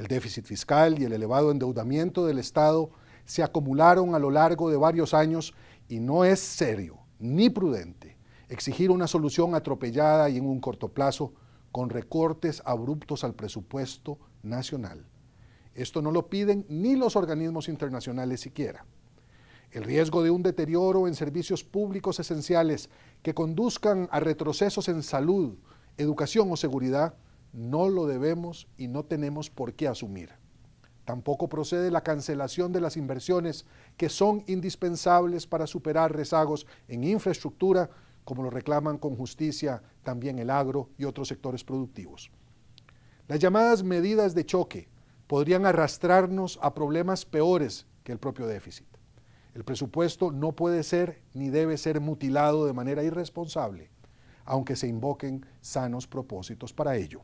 El déficit fiscal y el elevado endeudamiento del Estado se acumularon a lo largo de varios años y no es serio ni prudente exigir una solución atropellada y en un corto plazo con recortes abruptos al presupuesto nacional. Esto no lo piden ni los organismos internacionales siquiera. El riesgo de un deterioro en servicios públicos esenciales que conduzcan a retrocesos en salud, educación o seguridad no lo debemos y no tenemos por qué asumir. Tampoco procede la cancelación de las inversiones que son indispensables para superar rezagos en infraestructura, como lo reclaman con justicia también el agro y otros sectores productivos. Las llamadas medidas de choque podrían arrastrarnos a problemas peores que el propio déficit. El presupuesto no puede ser ni debe ser mutilado de manera irresponsable, aunque se invoquen sanos propósitos para ello.